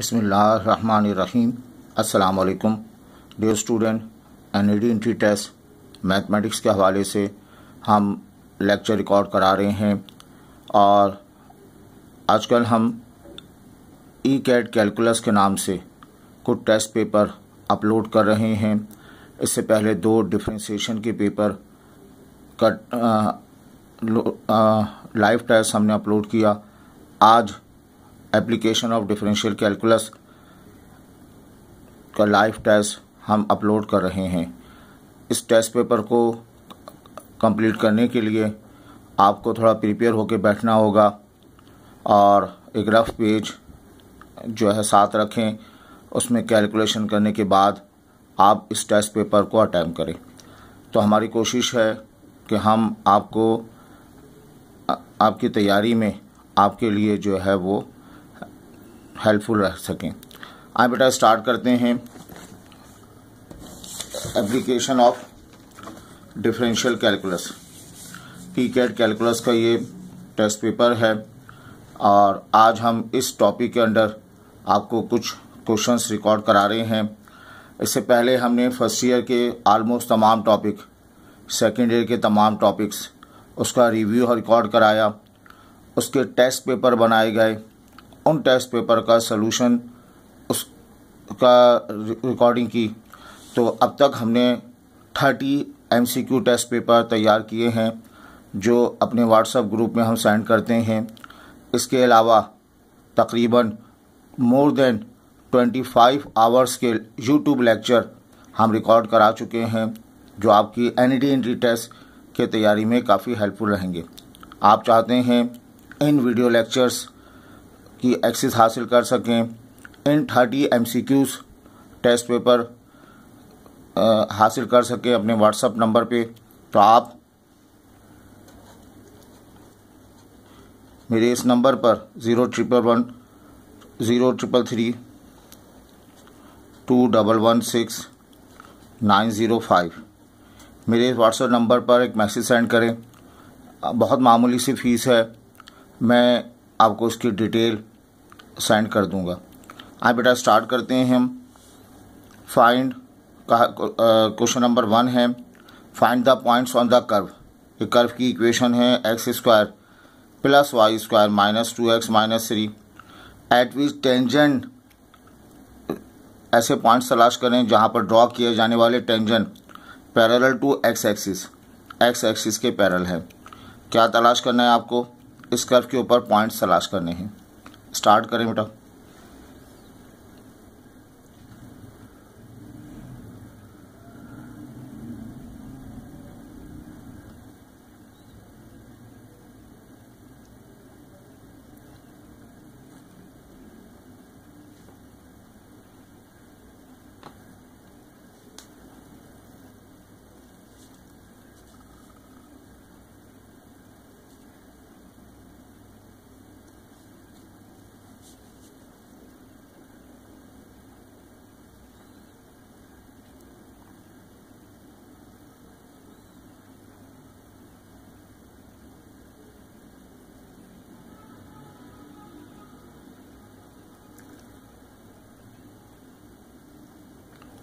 बिसमीम असलकम dear student N E D entry test mathematics के हवाले से हम लेक्चर रिकॉर्ड करा रहे हैं और आजकल हम ई कैट कैलकुलस के नाम से कुछ टेस्ट पेपर अपलोड कर रहे हैं इससे पहले दो डिफ्रेंसीशन के पेपर कट लाइव टेस्ट हमने अपलोड किया आज एप्लीकेशन ऑफ डिफरेंशियल कैलकुलस का लाइव टेस्ट हम अपलोड कर रहे हैं इस टेस्ट पेपर को कंप्लीट करने के लिए आपको थोड़ा प्रिपेयर होकर बैठना होगा और एक रफ पेज जो है साथ रखें उसमें कैलकुलेशन करने के बाद आप इस टेस्ट पेपर को अटैम्प करें तो हमारी कोशिश है कि हम आपको आपकी तैयारी में आपके लिए जो है वो हेल्पफुल रह सकें आए बेटा स्टार्ट करते हैं application of differential calculus P CAT calculus का ये टेस्ट पेपर है और आज हम इस टॉपिक के अंडर आपको कुछ क्वेश्चंस रिकॉर्ड करा रहे हैं इससे पहले हमने फर्स्ट ईयर के आलमोस्ट तमाम टॉपिक सेकेंड ईयर के तमाम टॉपिक्स उसका रिव्यू रिकॉर्ड कराया उसके टेस्ट पेपर बनाए गए उन टेस्ट पेपर का सलूशन उसका रिकॉर्डिंग की तो अब तक हमने थर्टी एम टेस्ट पेपर तैयार किए हैं जो अपने व्हाट्सएप ग्रुप में हम सेंड करते हैं इसके अलावा तकरीबन more than twenty five hours के यूट्यूब लेक्चर हम रिकॉर्ड करा चुके हैं जो आपकी एन डी एंट्री टेस्ट के तैयारी में काफ़ी हेल्पफुल रहेंगे आप चाहते हैं इन वीडियो लेक्चर्स की एक्सेस हासिल कर सकें इन थर्टी एम टेस्ट पेपर आ, हासिल कर सकें अपने व्हाट्सएप नंबर पे तो आप मेरे इस नंबर पर zero triple one zero triple three two double one six nine zero five मेरे इस व्हाट्सएप नंबर पर एक मैसेज सेंड करें बहुत मामूली सी फ़ीस है मैं आपको उसकी डिटेल सेंड कर दूंगा आप हाँ बेटा स्टार्ट करते हैं हम फाइंड क्वेश्चन नंबर वन है find the points on the curve ये कर्व की इक्वेशन है x square plus y square minus two x minus three at which tangent ऐसे पॉइंट्स तलाश करें जहाँ पर ड्रॉ किए जाने वाले tangent parallel to x axis x axis के पैरल है क्या तलाश करना है आपको इस कर्व के ऊपर पॉइंट्स तलाश करने हैं स्टार्ट करें बेटा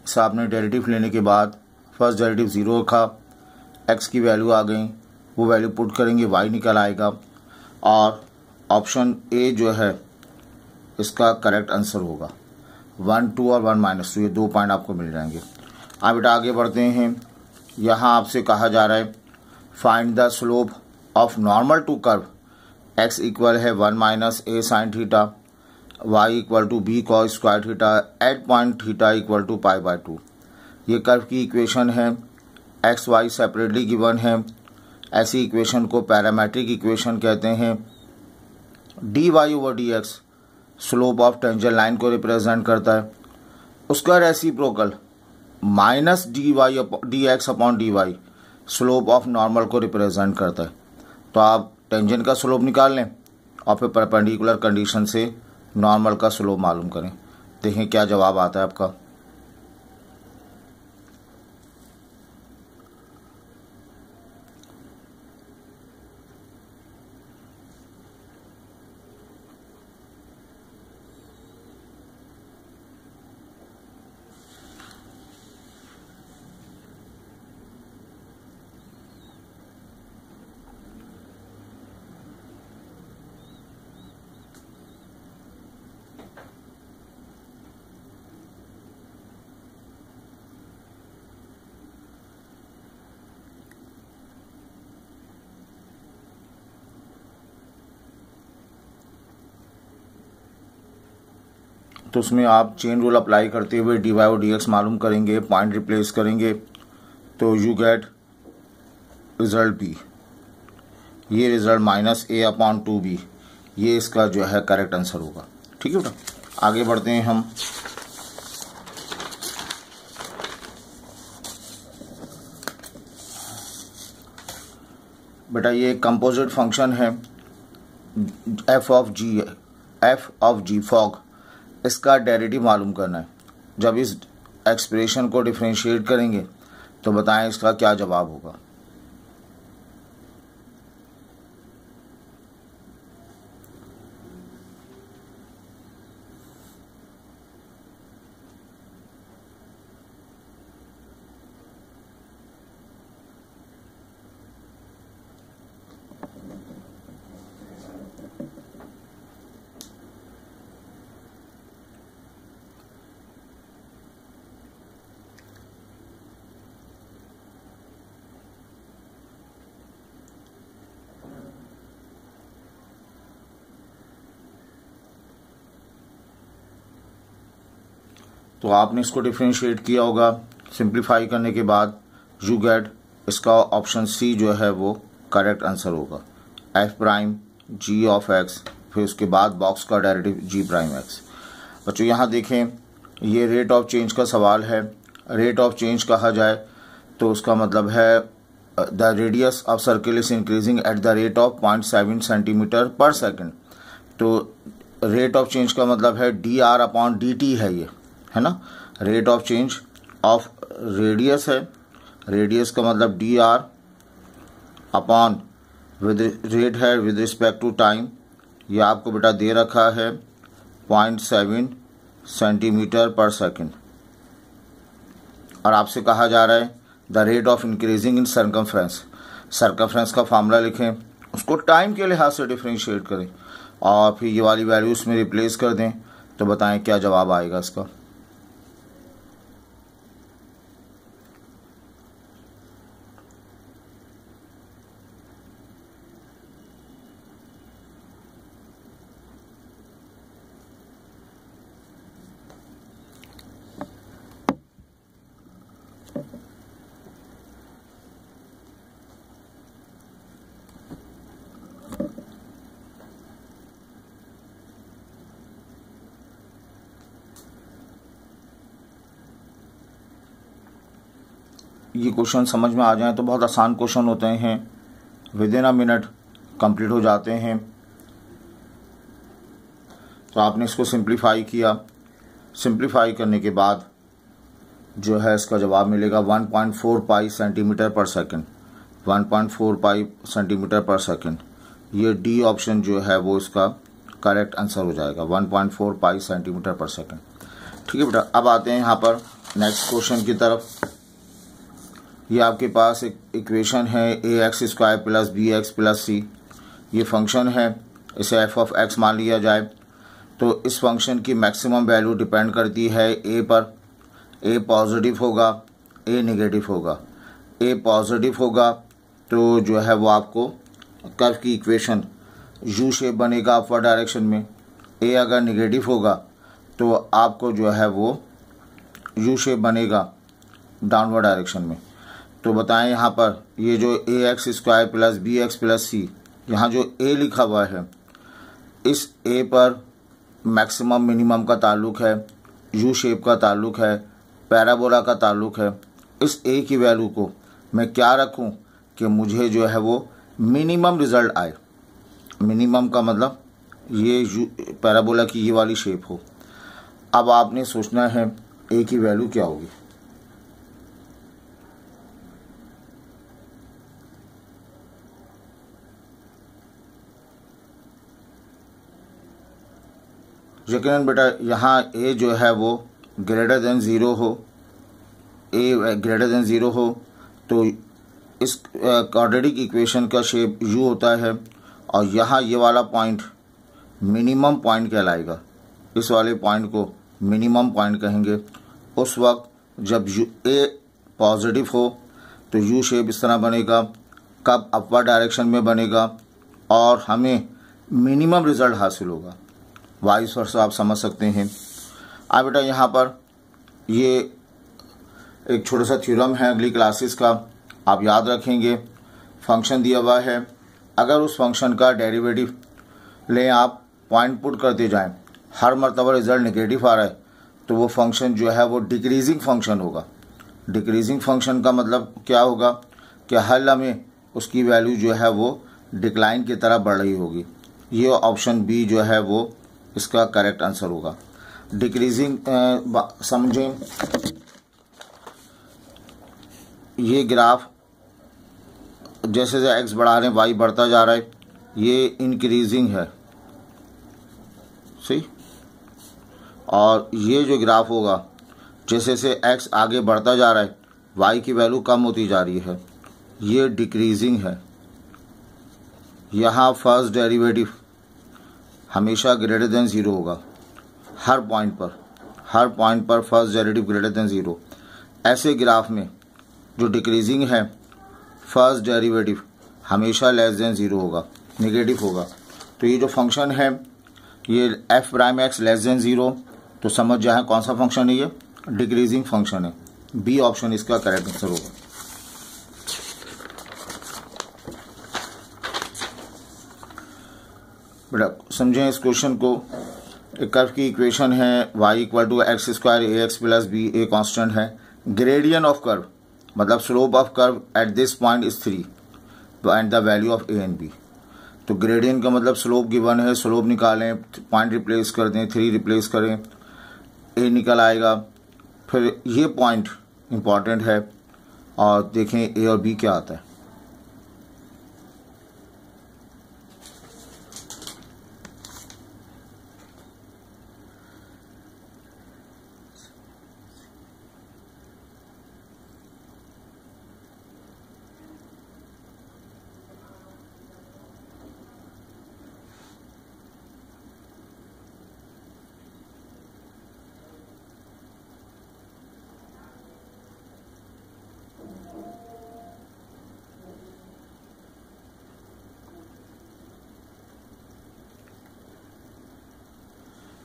से आपने डेरेटिव लेने के बाद फर्स्ट डेरेटिव ज़ीरो रखा एक्स की वैल्यू आ गई वो वैल्यू पुट करेंगे वाई निकल आएगा और ऑप्शन ए जो है इसका करेक्ट आंसर होगा वन टू और वन माइनस टू ये दो पॉइंट आपको मिल जाएंगे आप हाँ बेटा आगे बढ़ते हैं यहाँ आपसे कहा जा रहा है find the slope of normal to curve x equal है one minus a sine theta y equal to b cos square theta at point theta equal to pi by two ये कर्व की इक्वेशन है x y separately given है ऐसी equation को parametric equation कहते हैं d y over d x slope of tangent line को represent करता है उसका reciprocal minus d y D x upon d y slope of normal को रिप्रेजेंट करता है तो आप टेंजन का स्लोप निकाल लें और फिर परपेंडिकुलर कंडीशन से नॉर्मल का स्लो मालूम करें देखें क्या जवाब आता है आपका तो उसमें आप चेन रूल अप्लाई करते हुए डी वाई और डी एक्स मालूम करेंगे पॉइंट रिप्लेस करेंगे तो यू गेट रिज़ल्ट बी ये result minus a upon two b ये इसका जो है करेक्ट आंसर होगा ठीक है बेटा आगे बढ़ते हैं हम बेटा ये कंपोजिट फंक्शन है f of g f of g fog इसका डेरिटी मालूम करना है जब इस एक्सप्रेशन को डिफ्रेंशिएट करेंगे तो बताएं इसका क्या जवाब होगा तो आपने इसको डिफ्रेंशिएट किया होगा सिंप्लीफाई करने के बाद यू गेट इसका ऑप्शन सी जो है वो करेक्ट आंसर होगा f prime g of x फिर उसके बाद बॉक्स का डायरेटिव जी प्राइम एक्स बच्चों यहाँ देखें ये रेट ऑफ चेंज का सवाल है रेट ऑफ चेंज कहा जाए तो उसका मतलब है the radius of circle is increasing at the rate of point seven centimetre per second तो रेट ऑफ चेंज का मतलब है d r upon d t है ये है ना rate of change of radius है रेडियस का मतलब d r upon with rate है विद रिस्पेक्ट टू टाइम ये आपको बेटा दे रखा है point seven centimetre per second और आपसे कहा जा रहा है the rate of increasing in circumference circumference का फार्मूला लिखें उसको टाइम के लिहाज से डिफ्रेंशिएट करें और फिर ये वाली वैल्यू उसमें रिप्लेस कर दें तो बताएं क्या जवाब आएगा इसका ये क्वेश्चन समझ में आ जाए तो बहुत आसान क्वेश्चन होते हैं within a minute complete हो जाते हैं तो आपने इसको सिंप्लीफाई किया सिंप्लीफाई करने के बाद जो है इसका जवाब मिलेगा 1.4 pi centimetre per second 1.4 pi centimetre per second ये डी ऑप्शन जो है वो इसका करेक्ट आंसर हो जाएगा 1.4 पाई सेंटीमीटर पर सेकंड ठीक है बेटा अब आते हैं यहाँ पर नेक्स्ट क्वेश्चन की तरफ ये आपके पास एक इक्वेशन है a x square plus b x plus c ये फंक्शन है इसे एफ ऑफ एक्स मान लिया जाए तो इस फंक्शन की मैक्सिमम वैल्यू डिपेंड करती है ए पर ए पॉजिटिव होगा ए नेगेटिव होगा ए पॉजिटिव होगा तो जो है वो आपको कर्व की इक्वेशन यू शेप बनेगा अपवर डायरेक्शन में ए अगर निगेटिव होगा तो आपको जो है वो यू शेप बनेगा डाउनवर्ड डायरेक्शन में तो बताएं यहाँ पर ये जो a x square plus b x plus c यहाँ जो ए लिखा हुआ है इस ए पर मैक्सिमम मिनिमम का ताल्लुक है यू शेप का ताल्लुक है पैराबोला का ताल्लुक है इस ए की वैल्यू को मैं क्या रखूँ कि मुझे जो है वो मिनिमम रिज़ल्ट आए मिनिमम का मतलब ये पैराबोला की ये वाली शेप हो अब आपने सोचना है ए की वैल्यू क्या होगी यकीन बेटा यहाँ ए जो है वो ग्रेटर देन ज़ीरो हो ए ग्रेटर देन ज़ीरो हो तो इस क्वाड्रेटिक इक्वेशन का शेप यू होता है और यहाँ ये वाला पॉइंट मिनिमम पॉइंट कहलाएगा इस वाले पॉइंट को मिनिमम पॉइंट कहेंगे उस वक्त जब यू ए पॉजिटिव हो तो यू शेप इस तरह बनेगा कब अपर डायरेक्शन में बनेगा और हमें मिनिमम रिज़ल्ट हासिल होगा बाईस वर्ष आप समझ सकते हैं आ बेटा यहाँ पर ये एक छोटा सा थ्योरम है अगली क्लासेस का आप याद रखेंगे फंक्शन दिया हुआ है अगर उस फंक्शन का डेरिवेटिव लें आप पॉइंट पुट करते जाएं हर मरतबा रिजल्ट नेगेटिव आ रहा है तो वो फंक्शन जो है वो डिक्रीजिंग फंक्शन होगा डिक्रीजिंग फंक्शन का मतलब क्या होगा कि हर लम्हे उसकी वैल्यू जो है वो डिक्लाइन की तरह बढ़ रही होगी ये ऑप्शन बी जो है वो इसका करेक्ट आंसर होगा डिक्रीजिंग समझें ये ग्राफ जैसे जैसे एक्स बढ़ा रहे हैं वाई बढ़ता जा रहा है ये इंक्रीजिंग है सही और ये जो ग्राफ होगा जैसे जैसे एक्स आगे बढ़ता जा रहा है वाई की वैल्यू कम होती जा रही है ये डिक्रीजिंग है यहाँ फर्स्ट डेरिवेटिव हमेशा ग्रेटर देन ज़ीरो होगा हर पॉइंट पर हर पॉइंट पर first derivative greater than zero ऐसे ग्राफ में जो डिक्रीजिंग है फर्स्ट डेरिवेटिव हमेशा लेस देन ज़ीरो होगा निगेटिव होगा तो ये जो फंक्शन है ये f prime x less than zero तो समझ जाए कौन सा फंक्शन है ये डिक्रीजिंग फंक्शन है बी ऑप्शन इसका करेक्ट आंसर होगा बेटा समझें इस क्वेश्चन को एक कर्व की इक्वेशन है y equal to x square a x plus b a constant है ग्रेडियन ऑफ कर्व मतलब slope of curve at this point is three and the value of a and b तो gradient तो का मतलब slope given है slope निकालें point replace कर दें थ्री रिप्लेस करें ए निकल आएगा फिर ये पॉइंट इम्पॉर्टेंट है और देखें ए और बी क्या आता है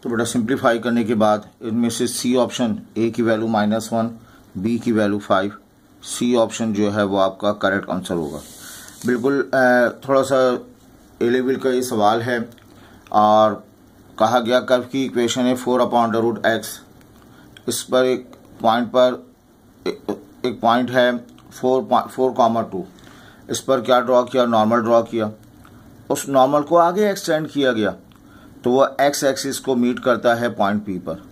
तो बेटा सिंप्लीफाई करने के बाद इनमें से सी ऑप्शन ए की वैल्यू माइनस वन बी की वैल्यू फाइव सी ऑप्शन जो है वो आपका करेक्ट आंसर होगा बिल्कुल थोड़ा सा एलेविल का ये सवाल है और कहा गया कर्व की इक्वेशन है फोर अपॉन रूट एक्स इस पर एक पॉइंट पर एक पॉइंट है फोर फोर कॉमा टू इस पर क्या ड्रॉ किया नॉर्मल ड्रॉ किया उस नॉर्मल को आगे एक्सटेंड किया गया तो वह एक्स एक्सिस को मीट करता है पॉइंट पी पर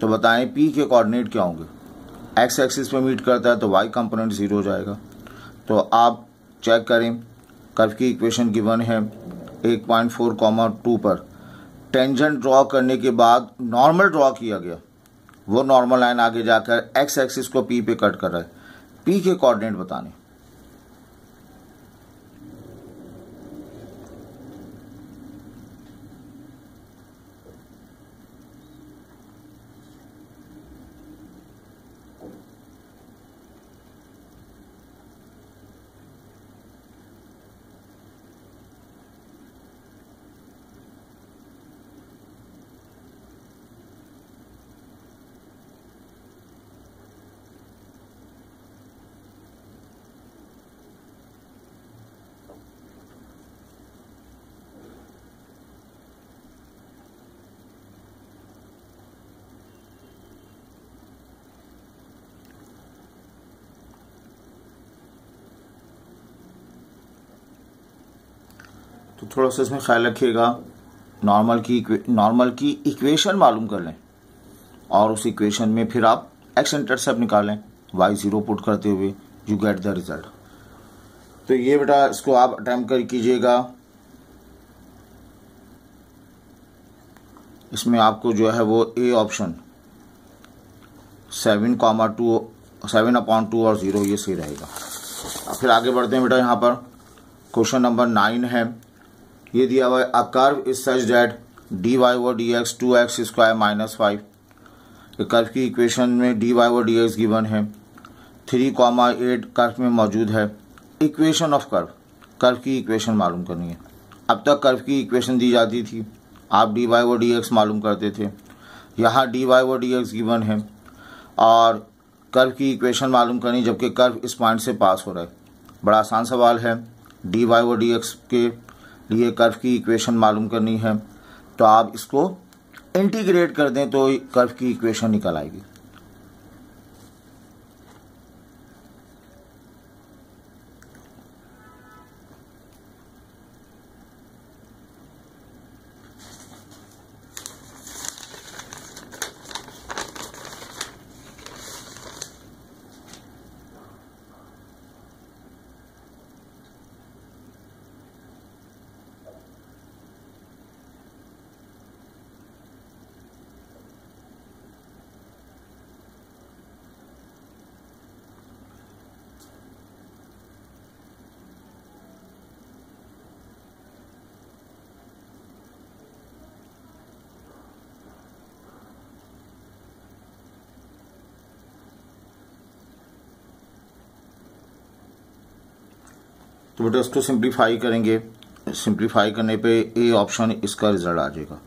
तो बताएं पी के कोऑर्डिनेट क्या होंगे एक्स एक्सिस पर मीट करता है तो वाई कंपोनेंट ज़ीरो हो जाएगा तो आप चेक करें कर्व की इक्वेशन गिवन है एक पॉइंट फोर कॉमा टू पर टेंजेंट ड्रॉ करने के बाद नॉर्मल ड्रॉ किया गया वो नॉर्मल लाइन आगे जाकर एक्स एक्सिस को पी पे कट कर रहा है पी के कोऑर्डिनेट बताने तो थोड़ा सा इसमें ख्याल रखिएगा नॉर्मल की नॉर्मल की इक्वेशन मालूम कर लें और उस इक्वेशन में फिर आप एक्स इंटरसेप्ट निकालें वाई ज़ीरो पुट करते हुए यू गेट द रिजल्ट तो ये बेटा इसको आप अटैम्प्ट कर कीजिएगा इसमें आपको जो है वो a option seven comma two seven upon two और ज़ीरो ये सही रहेगा फिर आगे बढ़ते हैं बेटा यहाँ पर क्वेश्चन नंबर नाइन है ये दिया हुआ है a curve is such that d y over d x two x square minus five curve की इक्वेशन में d y over d x given है थ्री कॉमा एट कर्व में मौजूद है इक्वेशन ऑफ कर्व कर्व की equation मालूम करनी है अब तक कर्व की इक्वेशन दी जाती थी आप d y over d x मालूम करते थे यहाँ d y over d x given है और कर्व की इक्वेशन मालूम करनी जबकि कर्व इस पॉइंट से पास हो रहा है बड़ा आसान सवाल है d y over d x के लिए कर्व की इक्वेशन मालूम करनी है तो आप इसको इंटीग्रेट कर दें तो कर्व की इक्वेशन निकल आएगी तो बेटा इसको सिंप्लीफाई करेंगे सिंप्लीफाई करने पे ए ऑप्शन इसका रिज़ल्ट आ जाएगा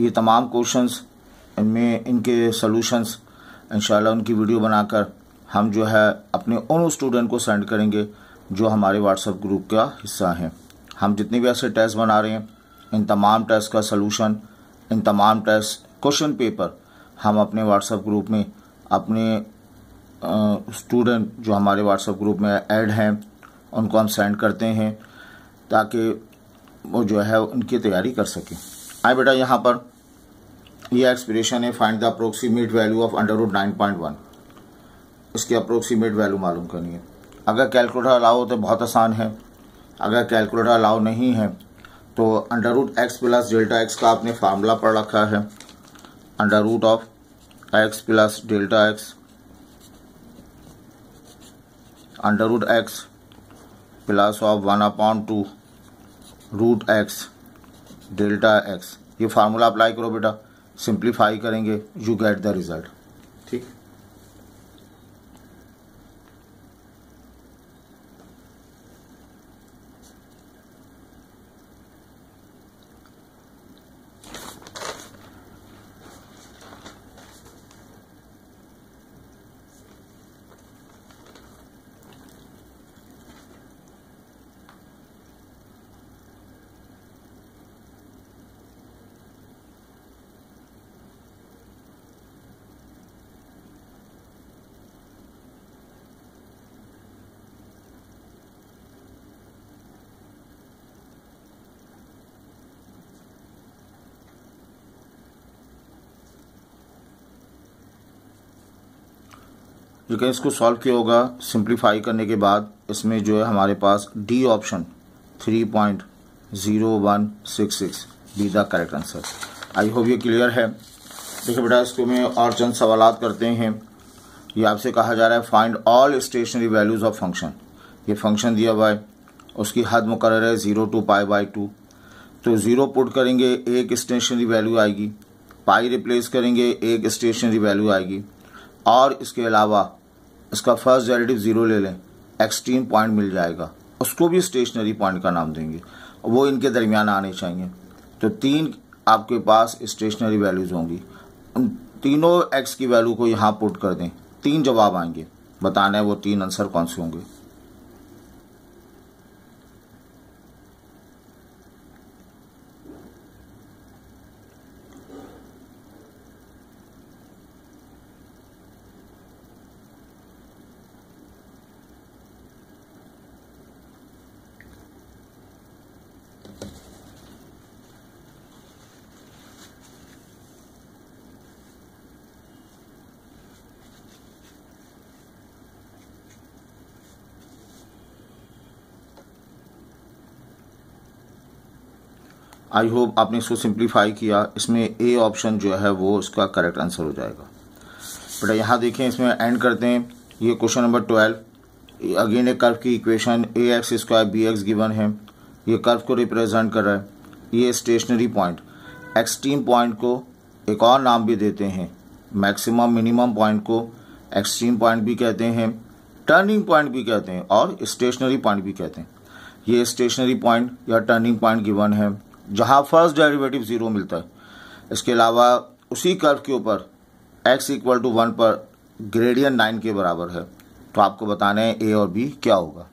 ये तमाम क्वेश्चंस इनमें इनके सॉल्यूशंस इंशाल्लाह उनकी वीडियो बनाकर हम जो है अपने उन स्टूडेंट को सेंड करेंगे जो हमारे व्हाट्सएप ग्रुप का हिस्सा हैं हम जितने भी ऐसे टेस्ट बना रहे हैं इन तमाम टेस्ट का सोलूशन इन तमाम टेस्ट क्वेश्चन पेपर हम अपने व्हाट्सएप ग्रुप में अपने स्टूडेंट जो हमारे व्हाट्सएप ग्रुप में ऐड हैं उनको हम सेंड करते हैं ताकि वो जो है उनकी तैयारी कर सकें आए बेटा यहाँ पर यह एक्सप्रेशन है find the approximate value of under root nine point one इसकी अप्रोक्सीमेट वैल्यू मालूम करनी है अगर कैलकुलेटर अलाउ हो तो बहुत आसान है अगर कैलकुलेटर अलाउ नहीं है तो under root x plus delta x का आपने फार्मूला पढ़ रखा है under root of x plus delta x under root x plus of one upon two root x delta x ये फार्मूला अप्लाई करो बेटा सिंप्लीफाई करेंगे यू गेट द रिज़ल्ट ठीक जो कि इसको सॉल्व किया होगा सिंप्लीफाई करने के बाद इसमें जो है हमारे पास d option three point zero one six six be the correct answer I hope ये क्लियर है देखिए बेटा इसको में और चंद सवाल करते हैं ये आपसे कहा जा रहा है find all stationary values of function ये फंक्शन दिया हुआ है उसकी हद मुकर है zero two pi by two तो ज़ीरो पुट करेंगे एक स्टेशनरी वैल्यू आएगी पाई रिप्लेस करेंगे एक स्टेशनरी वैल्यू आएगी और इसके अलावा इसका फर्स्ट डेरेटिव ज़ीरो ले लें एक्सट्रीम पॉइंट मिल जाएगा उसको भी स्टेशनरी पॉइंट का नाम देंगे वो इनके दरमियान आने चाहिए तो तीन आपके पास स्टेशनरी वैल्यूज़ होंगी उन तीनों एक्स की वैल्यू को यहाँ पुट कर दें तीन जवाब आएंगे बताना है वो तीन आंसर कौन से होंगे आई होप आपने इसको सिंप्लीफाई किया इसमें ए ऑप्शन जो है वो इसका करेक्ट आंसर हो जाएगा बेटा यहाँ देखें इसमें एंड करते हैं ये क्वेश्चन नंबर ट्वेल्व अगेन एक कर्व की equation a x square b x given है ये कर्व को रिप्रेजेंट कर रहा है ये स्टेशनरी पॉइंट एक्सट्रीम पॉइंट को एक और नाम भी देते हैं मैक्सिमम मिनिमम पॉइंट को एक्सट्रीम पॉइंट भी कहते हैं टर्निंग पॉइंट भी कहते हैं और स्टेशनरी पॉइंट भी कहते हैं ये स्टेशनरी पॉइंट या टर्निंग पॉइंट गिवन है जहाँ फर्स्ट डेरिवेटिव ज़ीरो मिलता है इसके अलावा उसी कर्व के ऊपर एक्स इक्वल टू वन पर ग्रेडियन नाइन के बराबर है तो आपको बताना है ए और बी क्या होगा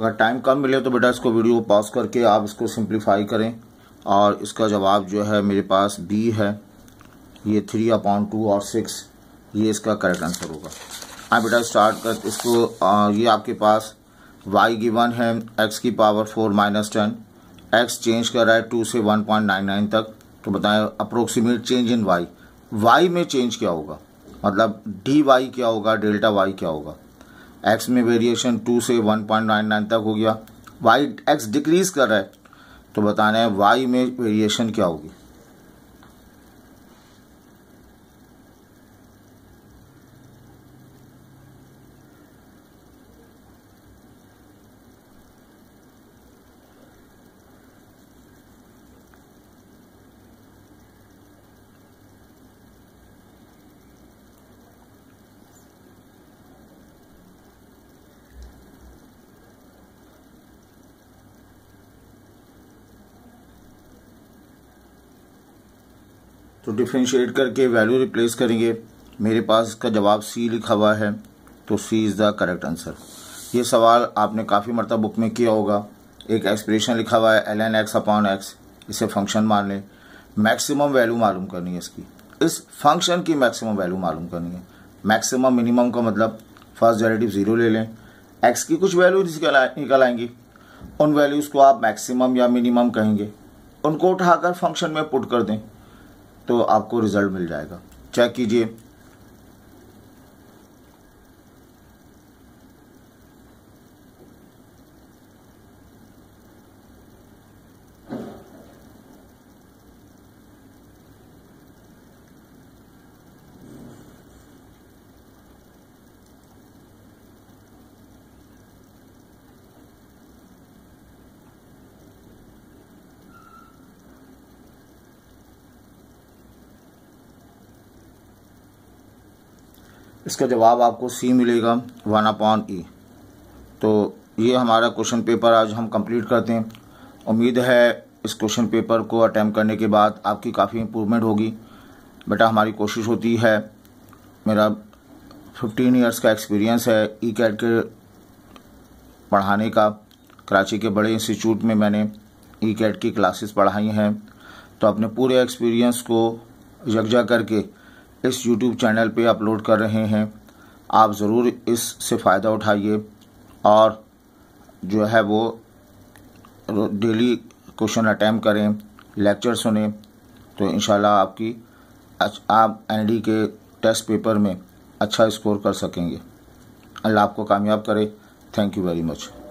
अगर टाइम कम मिले तो बेटा इसको वीडियो पॉज करके आप इसको सिंप्लीफाई करें और इसका जवाब जो है मेरे पास बी है ये थ्री अपॉन टू और सिक्स ये इसका करेक्ट आंसर होगा हाँ बेटा स्टार्ट कर इसको आ, ये आपके पास वाई गिवन है एक्स की power four minus ten x change कर रहा है टू से वन पॉइंट नाइन नाइन तक तो बताएं approximate change in y y में चेंज क्या होगा मतलब डी वाई क्या होगा डेल्टा वाई क्या होगा एक्स में वेरिएशन टू से वन पॉइंट नाइन नाइन तक हो गया वाई एक्स डिक्रीज कर रहा है तो बताना है वाई में वेरिएशन क्या होगी तो डिफ्रेंशिएट करके वैल्यू रिप्लेस करेंगे मेरे पास का जवाब सी लिखा हुआ है तो c is the correct answer ये सवाल आपने काफ़ी मरतब बुक में किया होगा एक एक्सप्रेशन लिखा हुआ है l n x upon x इसे फंक्शन मान लें मैक्सिमम वैल्यू मालूम करनी है इसकी इस फंक्शन की मैक्सिमम वैल्यू मालूम करनी है मैक्सिमम मिनिमम का मतलब फर्स्ट डेरेटिव ज़ीरो ले लें एक्स की कुछ वैल्यू निकल आएंगी उन वैल्यूज़ को आप मैक्सिमम या मिनिमम कहेंगे उनको उठाकर फंक्शन में पुट कर दें तो आपको रिजल्ट मिल जाएगा चेक कीजिए इसका जवाब आपको सी मिलेगा वन अपॉन ई तो ये हमारा क्वेश्चन पेपर आज हम कंप्लीट करते हैं उम्मीद है इस क्वेश्चन पेपर को अटैम्प्ट करने के बाद आपकी काफ़ी इम्प्रूवमेंट होगी बेटा हमारी कोशिश होती है मेरा फिफ्टीन इयर्स का एक्सपीरियंस है ई कैट के पढ़ाने का कराची के बड़े इंस्टीट्यूट में मैंने ई कैट की क्लासेस पढ़ाई हैं तो अपने पूरे एक्सपीरियंस को यकजा करके इस यूट्यूब चैनल पे अपलोड कर रहे हैं आप ज़रूर इससे फ़ायदा उठाइए और जो है वो डेली क्वेश्चन अटैम्प करें लेक्चर सुने तो इन आपकी आप एनडी के टेस्ट पेपर में अच्छा स्कोर कर सकेंगे अल्लाह आपको कामयाब करे थैंक यू वेरी मच